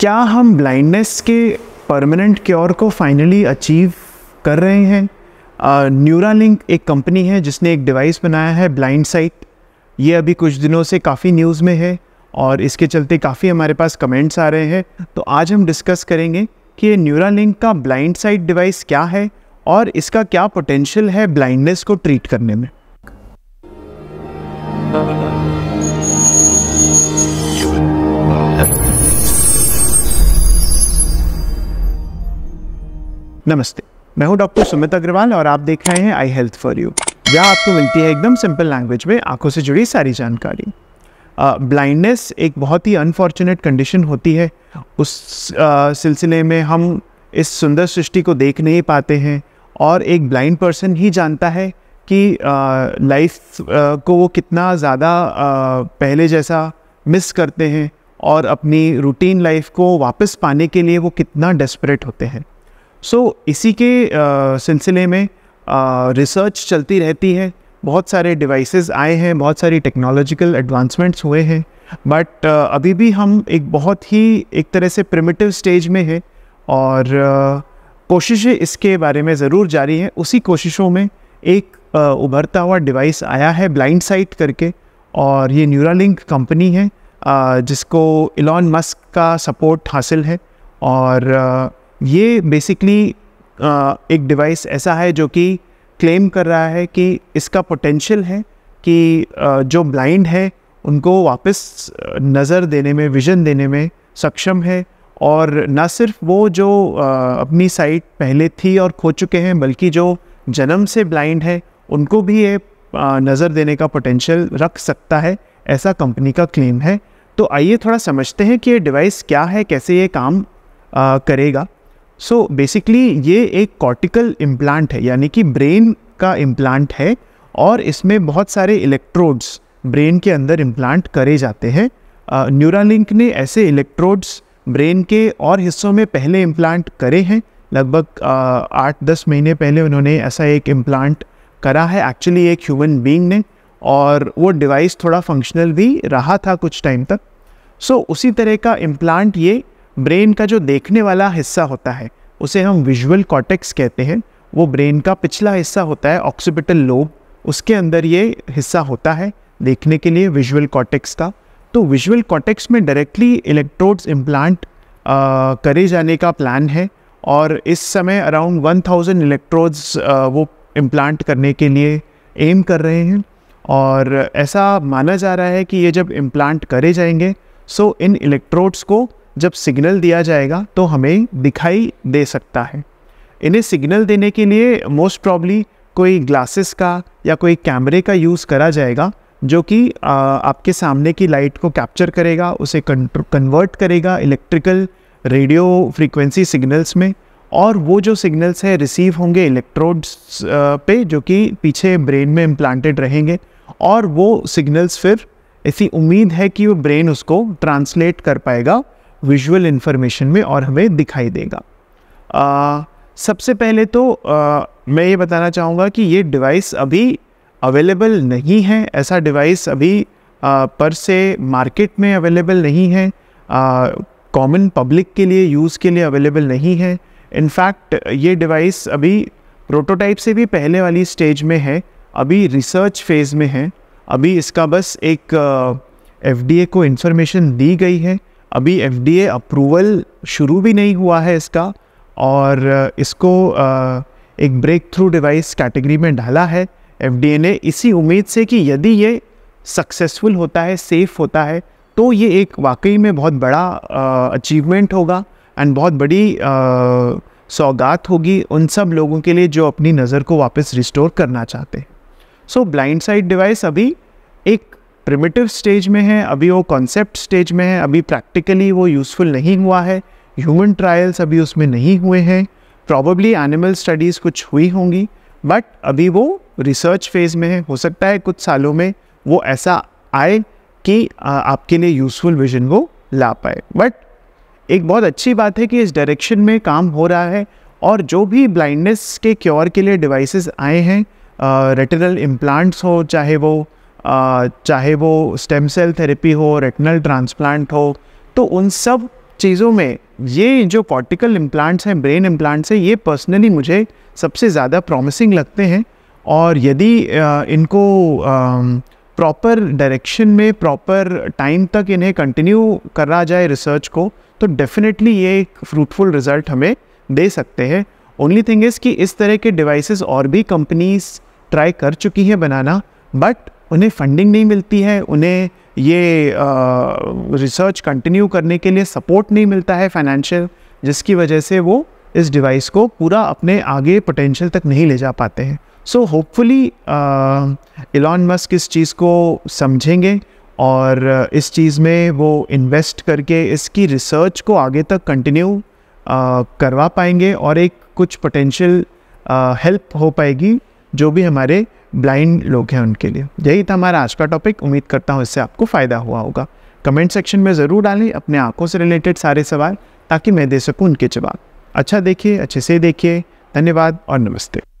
क्या हम ब्लाइंडनेस के परमानेंट क्योर को फाइनली अचीव कर रहे हैं न्यूरालिंक एक कंपनी है जिसने एक डिवाइस बनाया है ब्लाइंड साइट ये अभी कुछ दिनों से काफ़ी न्यूज़ में है और इसके चलते काफ़ी हमारे पास कमेंट्स आ रहे हैं तो आज हम डिस्कस करेंगे कि ये न्यूरालिंक का ब्लाइंड साइट डिवाइस क्या है और इसका क्या पोटेंशियल है ब्लाइंडनेस को ट्रीट करने में नमस्ते मैं हूं डॉक्टर सुमित अग्रवाल और आप देख रहे हैं आई हेल्थ फॉर यू यह आपको मिलती है एकदम सिंपल लैंग्वेज में आंखों से जुड़ी सारी जानकारी ब्लाइंडनेस uh, एक बहुत ही अनफॉर्चुनेट कंडीशन होती है उस uh, सिलसिले में हम इस सुंदर सृष्टि को देख नहीं पाते हैं और एक ब्लाइंड पर्सन ही जानता है कि लाइफ uh, को वो कितना ज़्यादा पहले जैसा मिस करते हैं और अपनी रूटीन लाइफ को वापस पाने के लिए वो कितना डेस्परेट होते हैं सो so, इसी के सिलसिले में रिसर्च चलती रहती है बहुत सारे डिवाइसेस आए हैं बहुत सारी टेक्नोलॉजिकल एडवांसमेंट्स हुए हैं बट अभी भी हम एक बहुत ही एक तरह से प्रिमिटिव स्टेज में है और कोशिशें इसके बारे में ज़रूर जारी हैं उसी कोशिशों में एक उभरता हुआ डिवाइस आया है ब्लाइंड साइट करके और ये न्यूरालिंक कंपनी है जिसको इलॉन मस्क का सपोर्ट हासिल है और ये बेसिकली uh, एक डिवाइस ऐसा है जो कि क्लेम कर रहा है कि इसका पोटेंशियल है कि uh, जो ब्लाइंड है उनको वापस uh, नज़र देने में विज़न देने में सक्षम है और ना सिर्फ वो जो अपनी साइट पहले थी और खो चुके हैं बल्कि जो जन्म से ब्लाइंड है उनको भी ये नज़र देने का पोटेंशियल रख सकता है ऐसा कंपनी का क्लेम है तो आइए थोड़ा समझते हैं कि ये डिवाइस क्या है कैसे ये काम करेगा सो so, बेसिकली ये एक कॉर्टिकल इम्प्लांट है यानी कि ब्रेन का इम्प्लांट है और इसमें बहुत सारे इलेक्ट्रोड्स ब्रेन के अंदर इम्प्लांट करे जाते हैं न्यूरालिंक ने ऐसे इलेक्ट्रोड्स ब्रेन के और हिस्सों में पहले इम्प्लांट करे हैं लगभग आठ दस महीने पहले उन्होंने ऐसा एक इम्प्लांट करा है एक्चुअली एक ह्यूमन बीइंग ने और वो डिवाइस थोड़ा फंक्शनल भी रहा था कुछ टाइम तक सो so, उसी तरह का इम्प्लांट ये ब्रेन का जो देखने वाला हिस्सा होता है उसे हम विजुअल कॉटेक्स कहते हैं वो ब्रेन का पिछला हिस्सा होता है ऑक्सीपिटल लोब उसके अंदर ये हिस्सा होता है देखने के लिए विजुअल कॉटेक्स का तो विजुअल कॉटेक्स में डायरेक्टली इलेक्ट्रोड्स इम्प्लांट करे जाने का प्लान है और इस समय अराउंड 1000 इलेक्ट्रोड्स वो इम्प्लांट करने के लिए एम कर रहे हैं और ऐसा माना जा रहा है कि ये जब इम्प्लांट करे जाएंगे सो इन इलेक्ट्रोड्स को जब सिग्नल दिया जाएगा तो हमें दिखाई दे सकता है इन्हें सिग्नल देने के लिए मोस्ट प्रॉब्ली कोई ग्लासेस का या कोई कैमरे का यूज़ करा जाएगा जो कि आपके सामने की लाइट को कैप्चर करेगा उसे कन्वर्ट करेगा इलेक्ट्रिकल रेडियो फ्रीक्वेंसी सिग्नल्स में और वो जो सिग्नल्स हैं रिसीव होंगे इलेक्ट्रोड्स पे जो कि पीछे ब्रेन में इम्प्लांटेड रहेंगे और वो सिग्नल्स फिर ऐसी उम्मीद है कि वो ब्रेन उसको ट्रांसलेट कर पाएगा विजुअल इन्फॉर्मेशन में और हमें दिखाई देगा आ, सबसे पहले तो आ, मैं ये बताना चाहूँगा कि ये डिवाइस अभी अवेलेबल नहीं है ऐसा डिवाइस अभी आ, पर से मार्केट में अवेलेबल नहीं है कॉमन पब्लिक के लिए यूज़ के लिए अवेलेबल नहीं है इनफैक्ट ये डिवाइस अभी प्रोटोटाइप से भी पहले वाली स्टेज में है अभी रिसर्च फेज़ में है अभी इसका बस एक एफ को इन्फॉर्मेशन दी गई है अभी एफ अप्रूवल शुरू भी नहीं हुआ है इसका और इसको एक ब्रेक थ्रू डिवाइस कैटेगरी में डाला है एफ ने इसी उम्मीद से कि यदि ये सक्सेसफुल होता है सेफ़ होता है तो ये एक वाकई में बहुत बड़ा अचीवमेंट होगा एंड बहुत बड़ी सौगात होगी उन सब लोगों के लिए जो अपनी नज़र को वापस रिस्टोर करना चाहते हैं सो ब्लाइंड साइड डिवाइस अभी एक प्रिमिटिव स्टेज में है अभी वो कॉन्सेप्ट स्टेज में है अभी प्रैक्टिकली वो यूज़फुल नहीं हुआ है ह्यूमन ट्रायल्स अभी उसमें नहीं हुए हैं प्रॉबली एनिमल स्टडीज़ कुछ हुई होंगी बट अभी वो रिसर्च फेज़ में है हो सकता है कुछ सालों में वो ऐसा आए कि आपके लिए यूज़फुल विजन वो ला पाए बट एक बहुत अच्छी बात है कि इस डायरेक्शन में काम हो रहा है और जो भी ब्लाइंडनेस के क्योर के लिए डिवाइसेस आए हैं रेटिनल इम्प्लांट्स हो चाहे वो चाहे वो स्टेम सेल थेरेपी हो रेटनल ट्रांसप्लांट हो तो उन सब चीज़ों में ये जो कॉर्टिकल इम्प्लांट्स हैं ब्रेन इम्प्लांट्स हैं ये पर्सनली मुझे सबसे ज़्यादा प्रॉमिसिंग लगते हैं और यदि इनको प्रॉपर डायरेक्शन में प्रॉपर टाइम तक इन्हें कंटिन्यू करा जाए रिसर्च को तो डेफिनेटली ये एक फ्रूटफुल रिज़ल्ट हमें दे सकते हैं ओनली थिंग इज़ कि इस तरह के डिवाइसेस और भी कंपनीज ट्राई कर चुकी हैं बनाना बट उन्हें फंडिंग नहीं मिलती है उन्हें ये रिसर्च कंटिन्यू करने के लिए सपोर्ट नहीं मिलता है फाइनेंशियल जिसकी वजह से वो इस डिवाइस को पूरा अपने आगे पोटेंशियल तक नहीं ले जा पाते हैं सो होपफुली एलॉन मस्क इस चीज़ को समझेंगे और इस चीज़ में वो इन्वेस्ट करके इसकी रिसर्च को आगे तक कंटिन्यू करवा पाएंगे और एक कुछ पोटेंशियल हेल्प हो पाएगी जो भी हमारे ब्लाइंड लोग हैं उनके लिए यही था हमारा आज का टॉपिक उम्मीद करता हूँ इससे आपको फ़ायदा हुआ होगा कमेंट सेक्शन में ज़रूर डालें अपने आँखों से रिलेटेड सारे सवाल ताकि मैं दे सकूँ उनके जवाब अच्छा देखिए अच्छे से देखिए धन्यवाद और नमस्ते